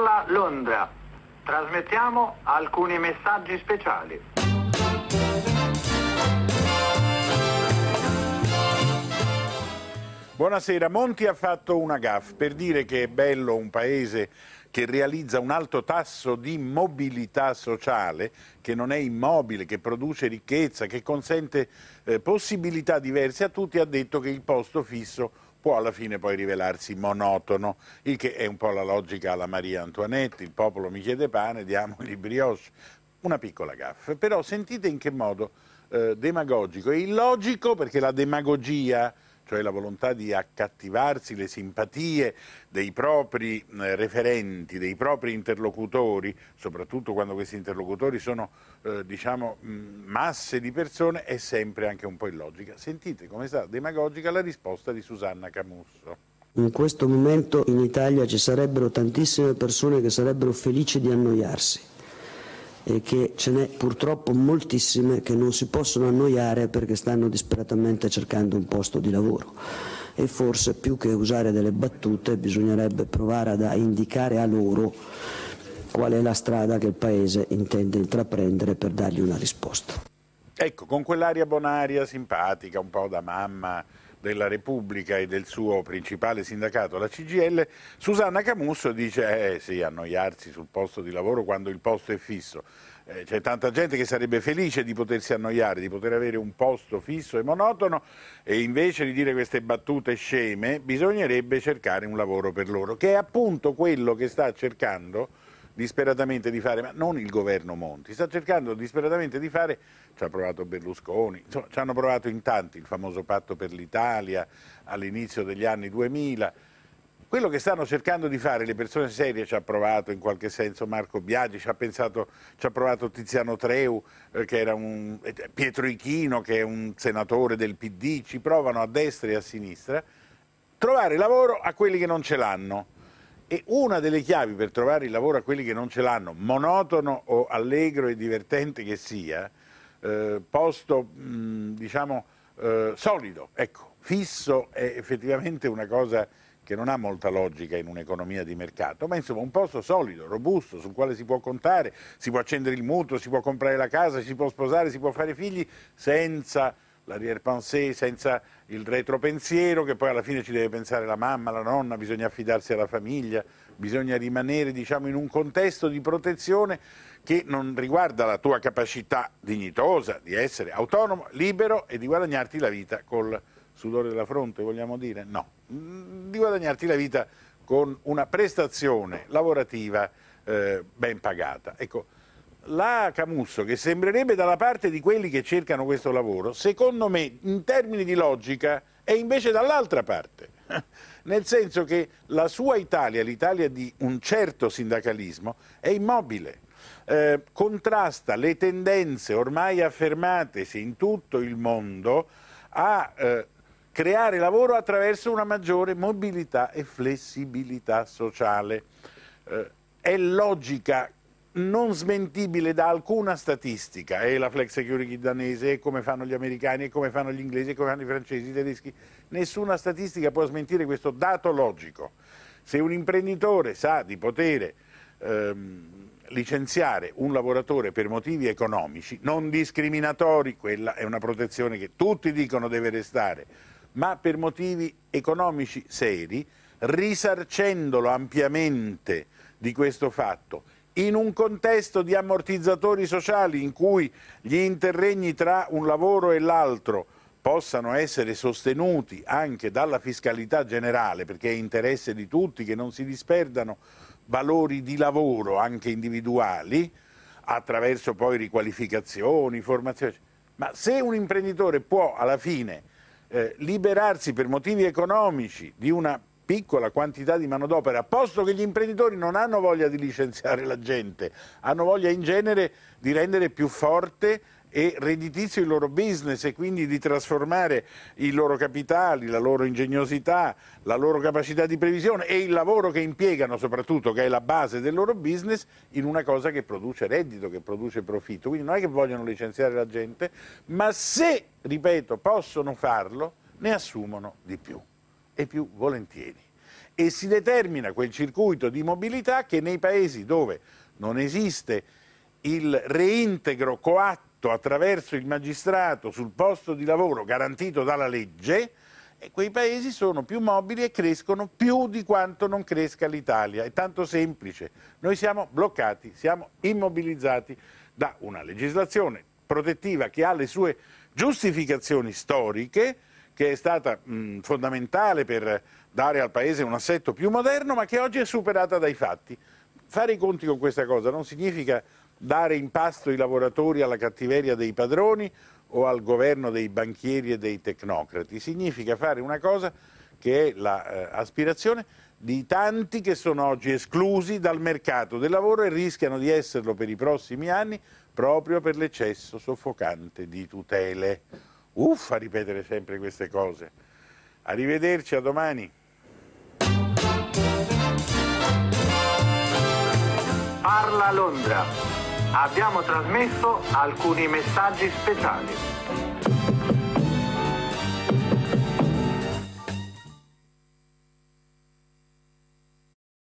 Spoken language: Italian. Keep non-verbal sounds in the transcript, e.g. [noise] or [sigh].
Parla Londra. Trasmettiamo alcuni messaggi speciali. Buonasera, Monti ha fatto una gaffa per dire che è bello un paese che realizza un alto tasso di mobilità sociale, che non è immobile, che produce ricchezza, che consente eh, possibilità diverse a tutti, ha detto che il posto fisso può alla fine poi rivelarsi monotono, il che è un po' la logica alla Maria Antoinette, il popolo mi chiede pane, diamo i brioche, una piccola gaffa, però sentite in che modo eh, demagogico e illogico, perché la demagogia cioè la volontà di accattivarsi le simpatie dei propri eh, referenti, dei propri interlocutori, soprattutto quando questi interlocutori sono eh, diciamo, mm, masse di persone, è sempre anche un po' illogica. Sentite come è demagogica la risposta di Susanna Camusso. In questo momento in Italia ci sarebbero tantissime persone che sarebbero felici di annoiarsi e che ce n'è purtroppo moltissime che non si possono annoiare perché stanno disperatamente cercando un posto di lavoro e forse più che usare delle battute bisognerebbe provare ad indicare a loro qual è la strada che il Paese intende intraprendere per dargli una risposta. Ecco, con quell'aria bonaria, simpatica, un po' da mamma, della Repubblica e del suo principale sindacato, la CGL, Susanna Camusso dice eh sì, annoiarsi sul posto di lavoro quando il posto è fisso. Eh, c'è tanta gente che sarebbe felice di potersi annoiare, di poter avere un posto fisso e monotono e invece di dire queste battute sceme bisognerebbe cercare un lavoro per loro, che è appunto quello che sta cercando disperatamente di fare, ma non il governo Monti, sta cercando disperatamente di fare, ci ha provato Berlusconi, insomma, ci hanno provato in tanti, il famoso patto per l'Italia all'inizio degli anni 2000, quello che stanno cercando di fare le persone serie ci ha provato in qualche senso Marco Biagi, ci ha, pensato, ci ha provato Tiziano Treu, eh, un, eh, Pietro Ichino che è un senatore del PD, ci provano a destra e a sinistra, trovare lavoro a quelli che non ce l'hanno. E una delle chiavi per trovare il lavoro a quelli che non ce l'hanno, monotono o allegro e divertente che sia, eh, posto mh, diciamo eh, solido, ecco, fisso è effettivamente una cosa che non ha molta logica in un'economia di mercato, ma insomma un posto solido, robusto, sul quale si può contare, si può accendere il mutuo, si può comprare la casa, si può sposare, si può fare figli senza l'arrière pensée senza il retropensiero che poi alla fine ci deve pensare la mamma, la nonna, bisogna affidarsi alla famiglia, bisogna rimanere diciamo, in un contesto di protezione che non riguarda la tua capacità dignitosa di essere autonomo, libero e di guadagnarti la vita col sudore della fronte, vogliamo dire? No, di guadagnarti la vita con una prestazione lavorativa eh, ben pagata. Ecco, la Camusso, che sembrerebbe dalla parte di quelli che cercano questo lavoro, secondo me in termini di logica è invece dall'altra parte. [laughs] Nel senso che la sua Italia, l'Italia di un certo sindacalismo, è immobile, eh, contrasta le tendenze ormai affermatesi in tutto il mondo a eh, creare lavoro attraverso una maggiore mobilità e flessibilità sociale. Eh, è logica non smentibile da alcuna statistica, e la flex security danese, e come fanno gli americani, e come fanno gli inglesi, e come fanno i francesi, i tedeschi, nessuna statistica può smentire questo dato logico. Se un imprenditore sa di poter ehm, licenziare un lavoratore per motivi economici, non discriminatori, quella è una protezione che tutti dicono deve restare, ma per motivi economici seri, risarcendolo ampiamente di questo fatto in un contesto di ammortizzatori sociali in cui gli interregni tra un lavoro e l'altro possano essere sostenuti anche dalla fiscalità generale, perché è interesse di tutti che non si disperdano valori di lavoro anche individuali, attraverso poi riqualificazioni, formazioni. Ma se un imprenditore può alla fine eh, liberarsi per motivi economici di una piccola quantità di manodopera, posto che gli imprenditori non hanno voglia di licenziare la gente, hanno voglia in genere di rendere più forte e redditizio il loro business e quindi di trasformare i loro capitali, la loro ingegnosità, la loro capacità di previsione e il lavoro che impiegano soprattutto, che è la base del loro business, in una cosa che produce reddito, che produce profitto. Quindi non è che vogliono licenziare la gente, ma se, ripeto, possono farlo, ne assumono di più e più volentieri. E si determina quel circuito di mobilità che nei paesi dove non esiste il reintegro coatto attraverso il magistrato sul posto di lavoro garantito dalla legge, e quei paesi sono più mobili e crescono più di quanto non cresca l'Italia. È tanto semplice. Noi siamo bloccati, siamo immobilizzati da una legislazione protettiva che ha le sue giustificazioni storiche, che è stata mh, fondamentale per dare al Paese un assetto più moderno, ma che oggi è superata dai fatti. Fare i conti con questa cosa non significa dare in pasto i lavoratori alla cattiveria dei padroni o al governo dei banchieri e dei tecnocrati, significa fare una cosa che è l'aspirazione la, eh, di tanti che sono oggi esclusi dal mercato del lavoro e rischiano di esserlo per i prossimi anni proprio per l'eccesso soffocante di tutele. Uffa ripetere sempre queste cose. Arrivederci, a domani. Parla Londra. Abbiamo trasmesso alcuni messaggi speciali.